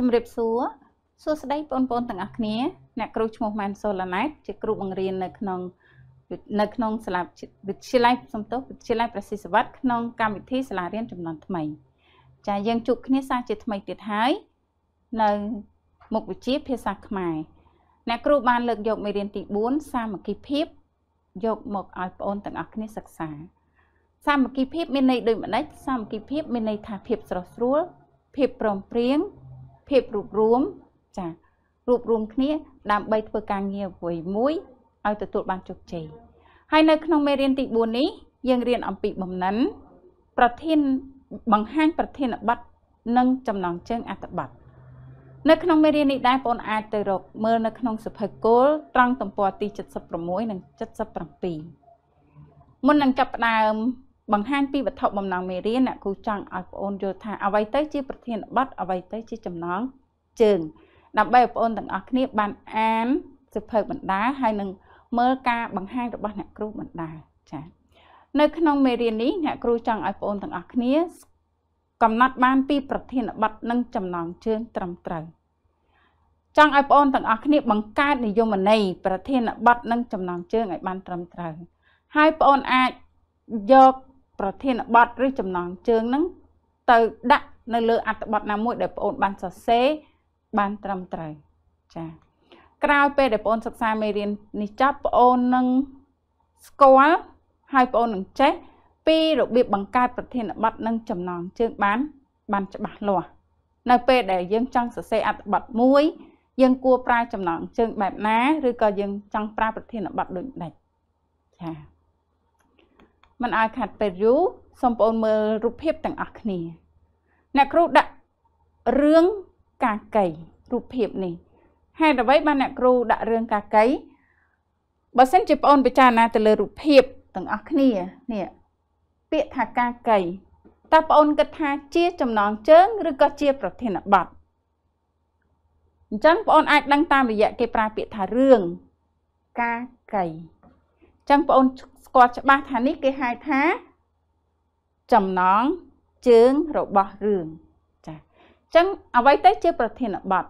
ជំរាបសួរសួស្តីបងប្អូនទាំងអស់គ្នាអ្នកគ្រូឈ្មោះម៉ែនសូឡាណែតជាគ្រូបង្រៀននៅក្នុងនៅក្នុងសាលាវិទ្យាល័យសំទោសវិទ្យាល័យប្រសិទ្ធវត្តក្នុងកម្មវិធីសាលារៀនចំនួនថ្មីចាយើងជួបគ្នាសាជាថ្មីទៀតហើយនៅមុខវិជ្ជាភាសាខ្មែរអ្នកគ្រូបានលើកយកមេរៀនទី4សាមគ្គីភាពយកមកឲ្យបងប្អូនទាំងអស់គ្នាសិក្សាសាមគ្គីភាពមានន័យដូចម្ដេចសាមគ្គីភាពមានន័យថាភាពស្រស់ស្រួលភាពព្រមព្រៀងភាពរួបរួមចារួបរួមគ្នាដើម្បីធ្វើការងារអ្វីមួយឲ្យទទួលបានជោគជ័យហើយនៅក្នុងមេរៀនទី4នេះយើងរៀនអំពីបំណិនប្រធានបង្ហាញប្រធានបတ်និងចំណងជើងអត្ថបទនៅក្នុងមេរៀននេះដែរបងប្អូនអាចទៅរកមើលនៅក្នុងសភៅគោលត្រង់ទំព័រទី76និង77មុននឹងចាប់ផ្ដើមបង្ហាញពីវត្ថុបំណងមេរៀនអ្នកគ្រូចង់ឲ្យបងប្អូនយល់ថាអ្វីទៅជាប្រធានបទអ្វីទៅជាចំណងជើងដើម្បីឲ្យបងប្អូនទាំងអស់គ្នាបានអានសិភៅបណ្ដាហើយនឹងមើលការបង្ហាញរបស់អ្នកគ្រូបណ្ដាចា៎នៅក្នុងមេរៀននេះអ្នកគ្រូចង់ឲ្យបងប្អូនទាំងអស់គ្នាកំណត់បានពីប្រធានបទនិងចំណងជើងត្រឹមត្រូវចង់ឲ្យបងប្អូនទាំងអស់គ្នាបង្កើតនិយមន័យប្រធានបទនិងចំណងជើងឲ្យបានត្រឹមត្រូវហើយបងប្អូនអាចយកប្រធានបទឬចំណងជើងនឹងទៅដាក់នៅលើអត្ថបទណាមួយដែលបងអូនបានសរសេរបានត្រឹមត្រូវចា៎ក្រោយពេលដែលបងអូនសិក្សាមេរៀននេះចប់បងអូននឹងស្គាល់ហើយបងអូននឹងចេះពីរបៀបបង្កើតប្រធានបទនិងចំណងជើងបាន បានច្បាស់លាស់នៅពេលដែលយើងចង់សរសេរអត្ថបទមួយយើងគួរប្រើចំណងជើងបែបណាឬក៏យើងចង់ប្រើប្រធានបទដូចម្ដេចចា៎មិនឲ្យខាត់ពេលយូរសូមបងប្អូនមើលរូបភាពទាំងអស់គ្នាអ្នកគ្រូដាក់រឿងកាកៃរូបភាពនេះហេតុអ្វីបានអ្នកគ្រូដាក់រឿងកាកៃបើសិនជាបងប្អូនពិចារណាទៅលើរូបភាពទាំងអស់គ្នានេះពាក្យថាកាកៃតើបងប្អូនគិតថាជាចំណងជើងឬក៏ជាប្រធានបទអញ្ចឹងបងប្អូនអាចដឹងតាមរយៈគេប្រើពាក្យថារឿងកាកៃអញ្ចឹងបងប្អូនស្គាល់ច្បាស់ថានេះគេហៅថាចំណងជើងរបស់រឿងចាអញ្ចឹងអ្វីទៅជាប្រធានបទ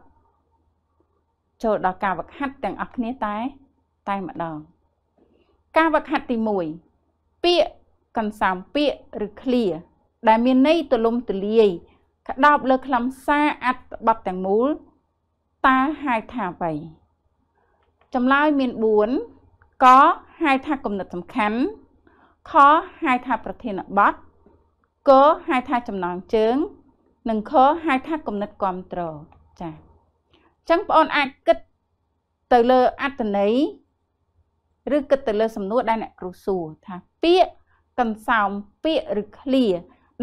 ចូលដល់ការវឹកហាត់ទាំងអស់គ្នាតែតែម្ដងការវឹកហាត់ទី1ពាក្យកន្សោមពាក្យឬឃ្លាដែលមានន័យទូលំទូលាយក្តោបលើខ្លឹមសារអត្ថបទទាំងមូលតើហៅថាអ្វីចម្លើយមាន4កហៅថាគំនិតសំខាន់ខហៅថាប្រធានបទកហៅថាចំណងជើងនិងខហៅថាគំនិតគ្រប់ត្រចា៎អញ្ចឹងបងអូនអាចគិតទៅលើអត្តន័យឬគិតទៅលើសំណួរដែលអ្នកគ្រូសួរថាពាក្យកន្សោមពាក្យឬឃ្លា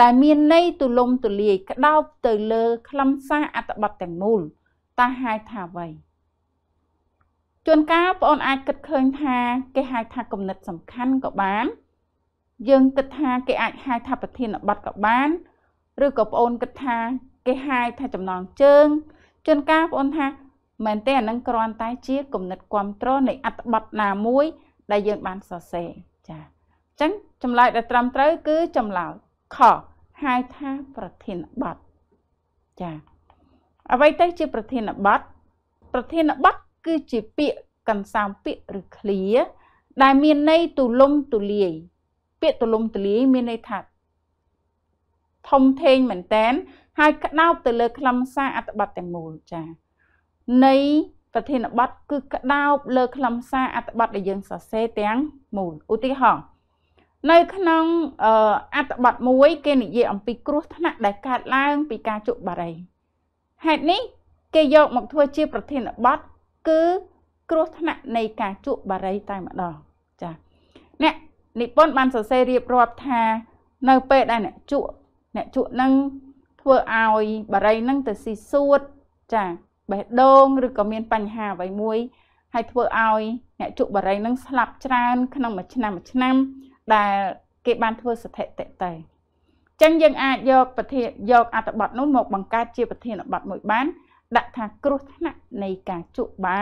ដែលមានន័យទូលំទូលាយក្តោបទៅលើខ្លឹមសារអត្ថបទទាំងមូលតើហៅថាអ្វីជួនកាលបងអូនអាចគិតឃើញថា គេហៅថាគំនិតសំខាន់ក៏បានយើងគិតថាគេអាចហៅថាប្រធានបတ်ក៏បាន ឬក៏បងអូនគិតថាគេហៅថាចំណងជើងជួនកាលបងអូនថាមែនទេអានឹងគ្រាន់តែជាគំនិតគ្រប់គ្រងនៃអត្ថបទណាមួយដែលយើងបានសរសេរចាអញ្ចឹងចម្លើយដែលត្រឹមត្រូវគឺចម្លើយខហៅថាប្រធានបတ်ចាអ្វីទៅជាប្រធានបတ်ប្រធានបတ်គឺជាពាក្យកន្សោមពាក្យឬឃ្លា ដែលមានន័យទូលំទូលាយពាក្យទូលំទូលាយមានន័យថាធំធេងមែនតែន ហើយក្តោបទៅលើខ្លឹមសារអត្ថបទទាំងមូលចា៎នៃប្រធានបទគឺក្តោបលើខ្លឹមសារអត្ថបទដែលយើងសរសេរទាំងមូលឧទាហរណ៍នៅក្នុងអត្ថបទមួយ គេនិយាយអំពីគ្រោះថ្នាក់ដែលកើតឡើងពីការជក់បារីហេតុនេះគេយកមក ធ្វើជាប្រធានបទគឺគ្រោះថ្នាក់នៃការជក់បារីតែម្ដងចា៎អ្នកនិពន្ធបានសរសេររៀបរាប់ថានៅពេលដែលអ្នកជក់អ្នកជក់នឹងធ្វើឲ្យបារីនឹងទៅស៊ីសួតចា៎បេះដូងឬក៏មានបញ្ហាអ្វីមួយហើយធ្វើឲ្យអ្នកជក់បារីនឹងស្លាប់ច្រើនក្នុងមួយឆ្នាំមួយឆ្នាំដែលគេបានធ្វើសតិតេតេចឹងយើងអាចយកប្រធានយកអត្ថបទនោះមកបង្កើតជាប្រធានបទមួយបានដាក់ថាគ្រោះថ្នាក់នៃការជក់បា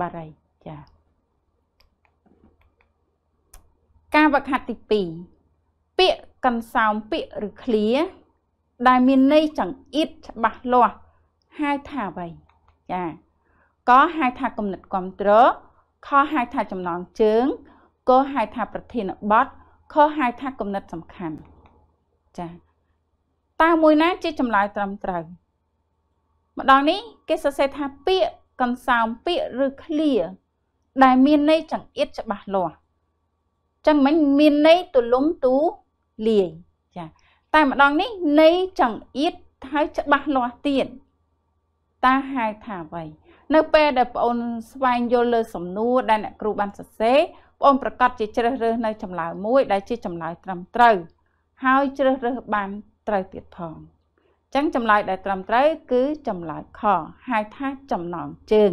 បារីចាការវឹកហាត់ទី2ពាក្យកន្សោមពាក្យឬឃ្លាដែលមានន័យចង្អៀតច្បាស់លាស់ហៅថាអ្វីចាកហៅថាគណិតគ្រប់ត្រខហៅថាចំណងជើងកហៅថាប្រធានបទខហៅថាគណិតសំខាន់ចាតើមួយណាជាចម្លើយត្រឹមត្រូវម្ដងនេះគេសរសេរថាពាក្យកន្សោមពាក្យឬឃ្លា ដែលមានន័យចង្អៀតច្បាស់លាស់ចឹងមិនមានន័យទូលំទូលាយចាតែម្ដងនេះន័យចង្អៀតហើយច្បាស់លាស់ទៀតតាហៅថាអ្វី នៅ ពេលដែលបងអូនស្វែងយល់លើសំណួរដែលអ្នកគ្រូបានសរសេរបងអូនប្រកាសជាជ្រើសរើសនៅចម្លើយមួយ ដែលជាចម្លើយត្រឹមត្រូវហើយជ្រើសរើសបានត្រូវទៀតផង។ចឹងចម្លើយដែលត្រឹមត្រូវគឺចម្លើយខហៅថាចំណងជើង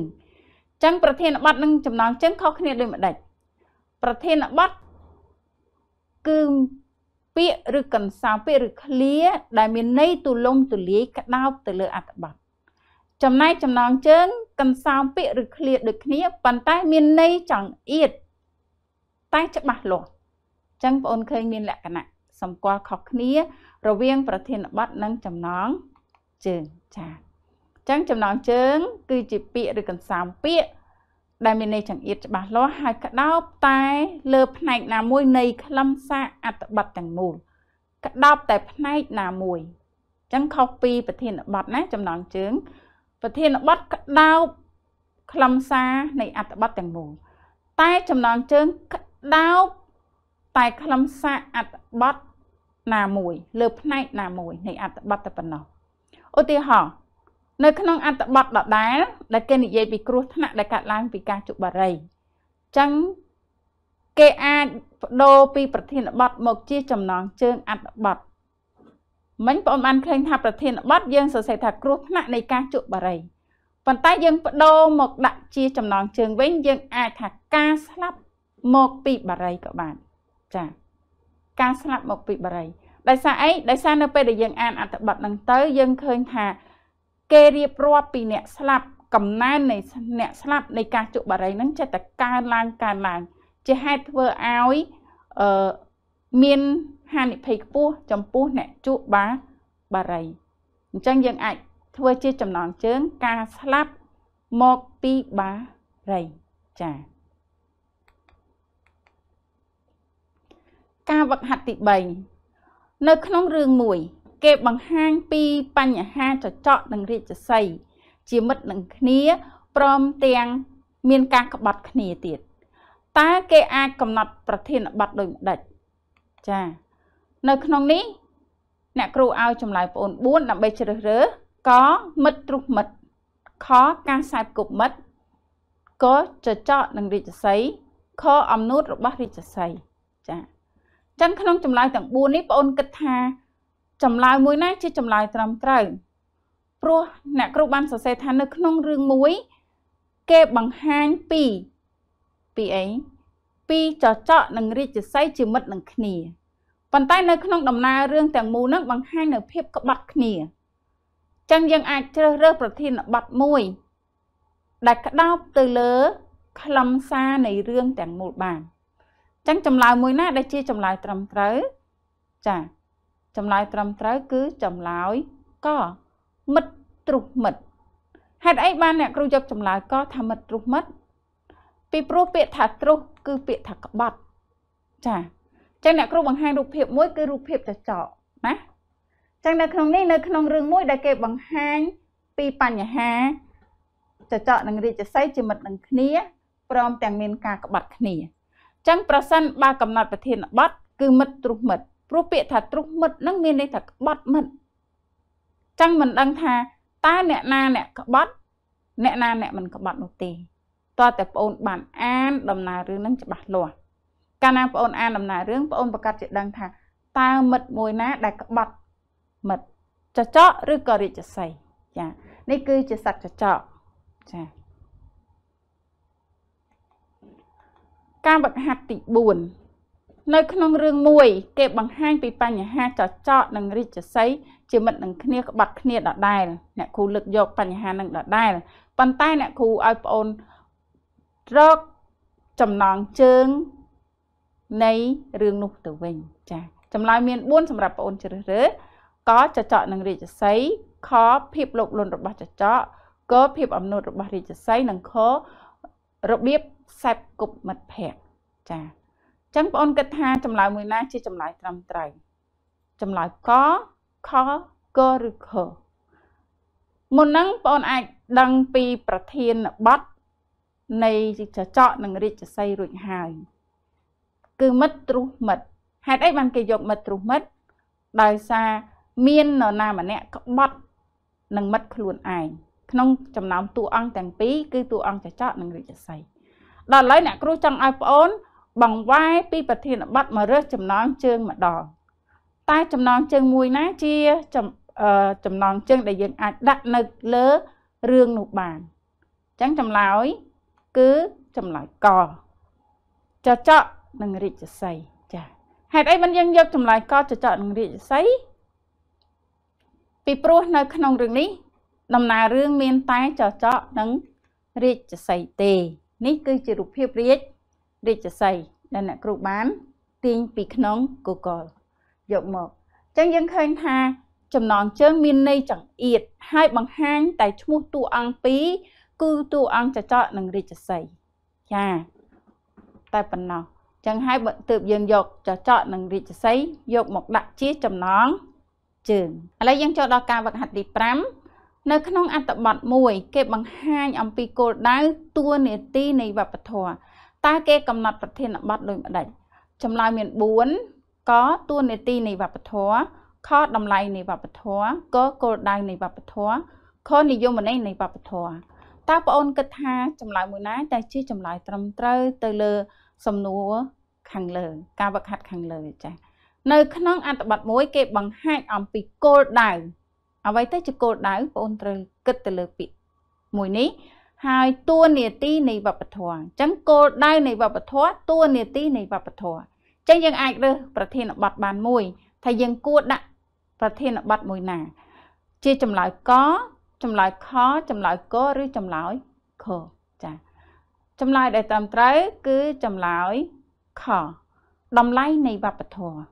ចឹងប្រធានបទនិងចំណងជើងខុសគ្នាដូចម្ដេចប្រធានបទគឺពាក្យឬកន្សោមពាក្យឬឃ្លា ដែលមានន័យទូលំទូលាយក្តោបទៅលើអត្ថបទចំណែកចំណងជើង កន្សោមពាក្យឬឃ្លាដូចគ្នាប៉ុន្តែមានន័យចង្អៀតតែច្បាស់លាស់អញ្ចឹងបងអូនឃើញមានលក្ខណៈសម្គាល់ខុសគ្នារវាងប្រធានបទនិងចំណងជើងចា៎ចឹងចំណងជើងគឺជាពាក្យឬកន្សោមពាក្យដែលមានន័យចង្អៀតច្បាស់លាស់ហើយក្តោបតែលើផ្នែកណាមួយនៃខ្លឹមសារអត្ថបទទាំងមូលក្តោបតែផ្នែកណាមួយចឹងខុសពីប្រធានបទណាចំណងជើងប្រធានបទក្តោបខ្លឹមសារនៃអត្ថបទទាំងមូលតែចំណងជើងក្តោបតែខ្លឹមសារអត្ថបទណាមួយ លើផ្នែកណាមួយនៃអត្ថបទតែប៉ុណ្ណោះឧទាហរណ៍នៅ ក្នុងអត្ថបទដដែលដែលគេនិយាយពីគ្រោះថ្នាក់ដែលកើតឡើងពីការជក់បារីអញ្ចឹងគេអាចបដូរពីប្រធានបទមកជាចំណងជើងអត្ថបទមិញបងបានឃើញថាប្រធានបទយើងសរសេរថាគ្រោះថ្នាក់នៃការជក់បារីប៉ុន្តែយើងបដូរមកដាក់ជាចំណងជើងវិញយើងអាចថាការស្លាប់មកពីបារីក៏បានចា៎ការស្លាប់មកពីបរិយដោយសារអីដោយសារនៅពេលដែលយើងអានអត្ថបទនឹងទៅយើងឃើញថាគេរៀបរាប់ពីអ្នកស្លាប់កំណើននៃអ្នកស្លាប់នៃការជក់បារីនឹងចេះតែកើនឡើងកើនឡើងជាហេតុធ្វើឲ្យអឺមានហានិភ័យខ្ពស់ចំពោះអ្នកជក់បាបារីអញ្ចឹងយើងអាចធ្វើជាចំណងជើងការស្លាប់មកពីបារីចា៎ការវឹកហាត់ទី3នៅក្នុងរឿងមួយគេបង្ហាញពីបញ្ហាចចកនិងរាជសី ជាមិត្តនឹងគ្នាព្រមទាំងមានការក្បត់គ្នាទៀតតើគេអាចកំណត់ប្រធានបတ်ដោយម្ដេចចា នៅក្នុងនេះអ្នកគ្រូឲ្យចម្លើយប្អូន4ដើម្បីជ្រើសរើសកមិត្តទ្រុះមិត្តខការខ្សែគប់មិត្តកចចកនឹងរាជសី ខអំនួតរបស់រាជសីចា៎ចឹងក្នុងចម្លើយទាំង4នេះបងអូនគិតថាចម្លើយមួយណាជាចម្លើយត្រឹមត្រូវព្រោះអ្នក គ្រូបានសរសេរថានៅ ក្នុងរឿងមួយ គេបង្ហាញពីពីអីពីចចកនិងរាជសីជាមិត្តនឹងគ្នាប៉ុន្តែនៅក្នុងដំណើររឿងទាំងមូលនឹងបង្ហាញនៅភាពក្បត់គ្នាចឹងយើងអាចជ្រើសរើសប្រធានបទមួយ ដែលក្តោបទៅលើ ខ្លឹមសារនៃរឿងទាំងមូលបានចឹងចម្លើយមួយណាដែលជាចម្លើយត្រឹមត្រូវចាចម្លើយត្រឹមត្រូវគឺចម្លើយកមិត្តទ្រុសមិត្តហេតុអីបានអ្នកគ្រូយកចម្លើយកថាមិត្តទ្រុសមិត្តពីព្រោះពាក្យថាទ្រុសគឺពាក្យថាក្បត់ចាចឹងអ្នកគ្រូបង្ហាញរូបភាពមួយគឺរូបភាពចចកណាចឹងនៅក្នុងនេះនៅក្នុងរឿងមួយដែលគេបង្ហាញពីបញ្ហាចចកនិងរាជសីជាមិត្តនឹងគ្នាព្រមទាំងមានការក្បត់គ្នាចឹងប្រសិនបើកំណត់ប្រធានបទគឺមិត្តទ្រុះមិត្តព្រោះពាក្យថាទ្រុះមិត្តនឹងមានន័យថាក្បត់មិត្តចឹងមិនដឹងថាតើអ្នកណាអ្នកក្បត់ អ្នកណាអ្នកមិនក្បត់នោះទេតើតែប្អូនបានអានដំណើររឿងនឹងច្បាស់លាស់កាលណាប្អូនអានដំណើររឿងប្អូនប្រកាសជាដឹងថាតើមិត្តមួយណាដែលក្បត់មិត្តចចកឬក៏រាជសីចានេះគឺជាសត្វចចកចាការវឹកហាត់ទី4នៅក្នុងរឿងមួយ គេបង្ហាញពីបញ្ហាចចកនិងរិទ្ធិស័យជាមិត្តនឹងគ្នាក្បត់គ្នាដដែលអ្នកគ្រូលើកយកបញ្ហានឹងដដែលប៉ុន្តែអ្នកគ្រូឲ្យប្អូនរកចំណងជើងនៃរឿងនោះទៅវិញចាចម្លើយមាន4សម្រាប់ប្អូនជ្រើសរើសកចចកនិងរាជសីខភាពលោភលន់របស់ចចកកភាពអំណត់របស់រាជសីនិងខរបៀបខ្សែបគប់មិត្តភ័ក្តិចាអញ្ចឹងបងអូនគិតថាចម្លើយមួយណាជាចម្លើយត្រឹមត្រូវចម្លើយកខកឬខមុនហ្នឹងបងអូនអាចដឹងពីប្រធានបទនៃចចកនិងរាជសីរួចហើយគឺមិត្តទ្រុសមិត្តហេតុអីបានគេយកមិត្តទ្រុសមិត្តដោយសារមាននរណាម្នាក់ក្បត់នឹងមិត្តខ្លួនឯងក្នុងចំណោមតួអង្គទាំងពីរគឺតួអង្គចចកនិងរាជសីដល់ឥឡូវអ្នកគ្រូចង់ឲ្យប្អូនបង្វែរពីប្រធានបတ်មករើសចំណងជើងម្ដងតែចំណងជើងមួយណាជាចំណងជើងដែលយើងអាចដាក់នៅលើរឿងនោះបានអញ្ចឹងចម្លើយគឺចម្លើយក ចចកនិងរាជសីចាហេតុអីមិនយើងយកចម្លើយកចចកនិងរាជសីពីព្រោះនៅ ក្នុងរឿងនេះ ដំណើររឿងមានតែចចកនិងរាជសីទេនេះគឺជារូបភាពរាជរាជសីដែលអ្នកគ្រូបានទាញពីក្នុង Google យកមកអញ្ចឹងយើងឃើញថាចំណងជើងមានន័យចង្អៀតហើយបង្ហាញតែឈ្មោះតួអង្គពីរគឺតួអង្គចចកនិងរាជសីចាតែប៉ុណ្ណោះអញ្ចឹងហើយបើទើបយើងយកចចកនិងរាជសីយកមកដាក់ជាចំណងជើងឥឡូវយើងចូលដល់ការវឹកហាត់ទី5នៅក្នុងអត្ថបទមួយ គេបង្ហាញអំពីគោលដៅតួនាទីនៃវប្បធម៌តើគេកំណត់ប្រធានបទដូចម្ដេចចម្លើយមាន4កតួនាទីនៃវប្បធម៌ខតម្លៃនៃវប្បធម៌កគោលដៅនៃវប្បធម៌ខនិយមន័យនៃវប្បធម៌តើបងអូនគិតថាចម្លើយមួយណាតែជាចម្លើយត្រឹមត្រូវទៅលើសំណួរខាងលើការវឹកហាត់ខាងលើចា៎នៅក្នុងអត្ថបទមួយគេបង្ហាញអំពីគោលដៅអ្វីទៅជាគោលដៅបងអូនត្រូវគិតទៅលើពាក្យមួយនេះ ហើយតួនាទីនៃវប្បធម៌អញ្ចឹងគោលដៅនៃវប្បធម៌តួនាទីនៃវប្បធម៌អញ្ចឹងយើងអាចរើសប្រធានបទបានមួយថាយើងគួរដាក់ប្រធានបទមួយណា ជាចម្លើយកចម្លើយខចម្លើយកឬចម្លើយខចាចម្លើយដែលត្រឹមត្រូវគឺចម្លើយខតម្លៃនៃវប្បធម៌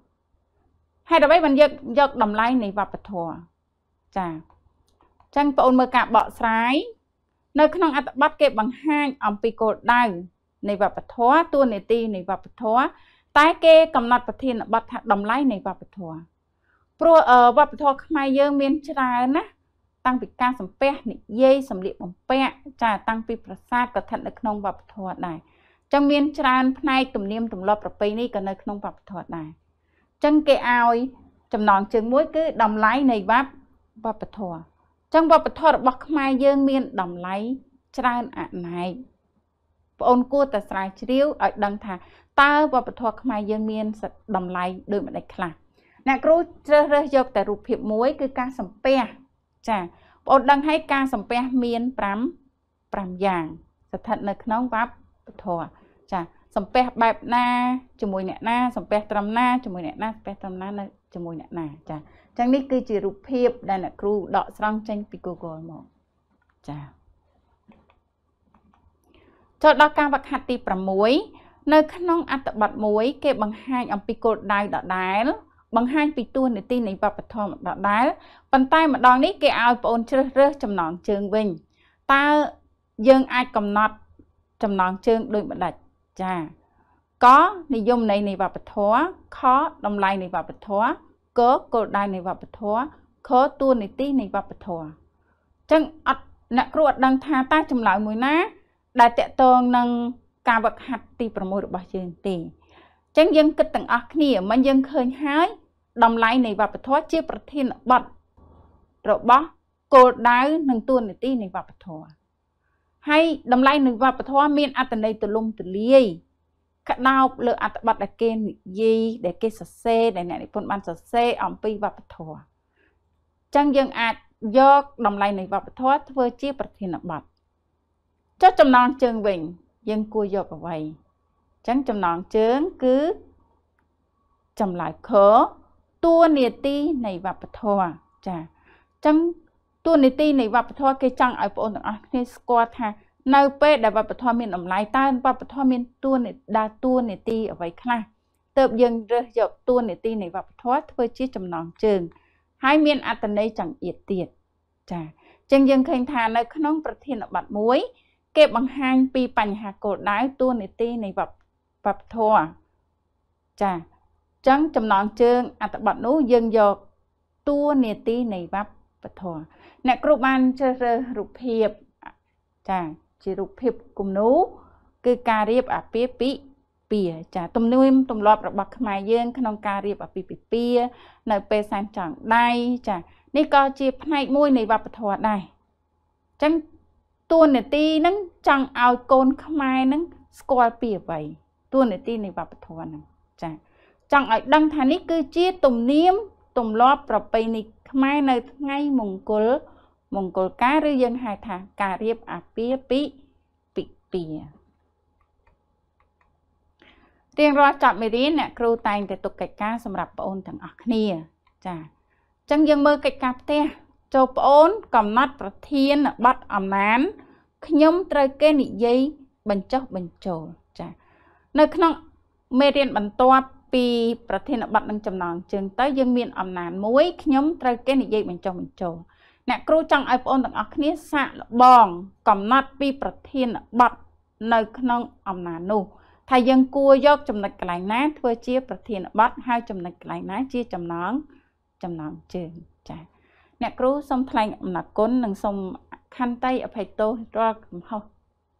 ហេតុអ្វីបានយកយកតម្លៃនៃវប្បធម៌ចាអញ្ចឹងបងអូនមើលការបកស្រាយ នៅ ក្នុងអត្ថបទគេបង្ហាញអំពីគោលដៅនៃវប្បធម៌ទួលនីតិនៃវប្បធម៌តែគេកំណត់ប្រធានបទថាតម្លៃនៃវប្បធម៌ព្រោះវប្បធម៌ខ្មែរយើងមានច្រើនណាតាំងពីការសំពះនិយាយសម្លៀកបំពាក់ចា តាំងពីប្រាសាទក៏ស្ថិតនៅក្នុងវប្បធម៌ដែរអញ្ចឹងមានច្រើនផ្នែកទំនៀមទម្លាប់ប្រពៃណីក៏នៅក្នុងវប្បធម៌ដែរអញ្ចឹងគេឲ្យ ចំណងជើងមួយ គឺតម្លៃនៃវប្បវប្បធម៌ចឹងវប្បធម៌របស់ខ្មែរយើងមានតម្លៃច្រើនអណែកបងអូនគួរតែស្រាវជ្រាវឲ្យដឹងថាតើវប្បធម៌ខ្មែរយើងមានតម្លៃដូចម្ដេចខ្លះអ្នកគ្រូជ្រើសរើសយកតែរូបភាពមួយ គឺការសំពះចាបងអូនដឹងហើយការសំពះមាន5 5យ៉ាងស្ថិតនៅក្នុងវប្បធម៌ចាសំពះបែបណាជាមួយ អ្នកណាសំពះត្រឹមណាជាមួយអ្នកណាសំពះត្រឹមណានៅជាមួយអ្នកណាចាចឹងនេះគឺជារូបភាពដែលអ្នកគ្រូដកស្រង់ចេញពី Google មកចា៎ចូលដល់ការវឹកហាត់ទី6នៅក្នុង អត្ថបទ1គេបង្ហាញអំពីគោលដៅដដែល បង្ហាញពីទួនាទីនៃវប្បធម៌ដដែលប៉ុន្តែម្ដងនេះគេឲ្យបងជ្រើសរើសចំណងជើងវិញតើយើងអាចកំណត់ចំណងជើងដូចម្ដេចចា៎កនិយមន័យនៃវប្បធម៌ខតម្លៃនៃវប្បធម៌កគោលដៅនៃវប្បធម៌ខតួនាទីនៃវប្បធម៌អញ្ចឹងអត់អ្នកគ្រូអត់ដឹងថាតើចម្លើយមួយណា ដែលតកតងនឹងការវឹកហាត់ទី6របស់យើងទេអញ្ចឹងយើងគិតទាំងអស់គ្នាមិនយើងឃើញហើយតម្លៃនៃវប្បធម៌ជាប្រធានបទរបស់គោលដៅនិងតួនាទីនៃវប្បធម៌ហើយតម្លៃនៃវប្បធម៌មាន អត្តន័យទូលំទូលាយក្តោបលើអត្ថបទដែលគេនិយាយដែលគេសរសេរដែលអ្នកនិពន្ធបានសរសេរអំពីវប្បធម៌អញ្ចឹងយើងអាចយកតម្លៃនៃវប្បធម៌ធ្វើជាប្រធានបទចុះចំណងជើងវិញយើងគួរយកអ្វីអញ្ចឹងចំណងជើងគឺចម្លើយខតួនាទីនៃវប្បធម៌ចាអញ្ចឹងតួនាទីនៃវប្បធម៌គេចង់ឲ្យបងប្អូនទាំងអស់គ្នាស្គាល់ថានៅពេលដែលវប្បធម៌មានតម្លៃតើវប្បធម៌មានតួនាទីដើរតួនាទីអ្វីខ្លះទៅយើង រើសយកតួនាទីនៃវប្បធម៌ធ្វើជាចំណងជើង ហើយមានអត្តន័យចង្អៀតទៀតចា៎អញ្ចឹងយើងឃើញថានៅក្នុងប្រធានបទមួយ គេបង្ហាញពីបញ្ហាគោលដៅតួនាទីនៃវប្បធម៌ចា៎អញ្ចឹងចំណងជើងអត្តបទនោះយើងយកតួនាទីនៃវប្បធម៌អ្នកគ្រូបានជ្រើសរើសរូបភាពចា៎ជារូបភាពគំនូរគឺការរៀបអាពាហ៍ពិពាហ៍ចាទំនៀមទម្លាប់របស់ខ្មែរយើងក្នុងការរៀបអាពាហ៍ពិពាហ៍នៅពេលសែនចង់ដៃចានេះក៏ជាផ្នែកមួយនៃវប្បធម៌ដែរអញ្ចឹងតួនាទីហ្នឹងចង់ឲ្យកូនខ្មែរហ្នឹងស្គាល់ពីអ្វីតួនាទីនៃវប្បធម៌ហ្នឹងចាចង់ឲ្យដឹងថានេះគឺជាទំនៀមទម្លាប់ប្រពៃណីខ្មែរនៅថ្ងៃមង្គលមង្គលការឬយើងហៅថាការរៀបអាពាហ៍ពិពិពាហ៍រៀងរាល់ចប់មេរៀនអ្នកគ្រូតែងតែទុកកិច្ចការសម្រាប់ប្អូនទាំងអស់គ្នាចាអញ្ចឹងយើងមើលកិច្ចការផ្ទះចូលប្អូន កំណត់ប្រធានប័ណ្ណអំណានខ្ញុំត្រូវគេនិយាយបញ្ចុះបញ្ចូលចានៅក្នុងមេរៀនបន្ទាប់ពីប្រធានប័ណ្ណនឹងចំណងជើងទៅយើង មានអំណាន មួយខ្ញុំត្រូវគេនិយាយបញ្ចុះបញ្ចូលអ្នកគ្រូចង់ឲ្យបងប្អូនទាំងអស់គ្នាសាកល្បង កំណត់ពីប្រធានបទនៅក្នុងអំណាចនោះថាយើងគួរយកចំណុចកន្លែងណា ធ្វើជា ប្រធានបទហើយចំណុចកន្លែងណា ជាចំណងចំណងជើងចា៎អ្នកគ្រូសូមថ្លែងអំណរគុណនិងសូមខន្តីអភ័យទោសរាល់កំហុស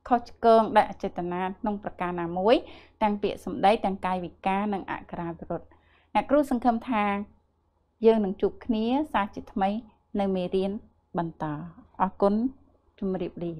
ខុសឆ្គងដែលអចេតនាក្នុងប្រការណាមួយទាំងពាក្យសម្ដីទាំងកាយវិការនិងអក្រាវិរុទ្ធអ្នកគ្រូសង្ឃឹមថា យើងនឹងជួបគ្នាសាជាថ្មីនៅមេរៀនបន្តអរគុណជំរាបលា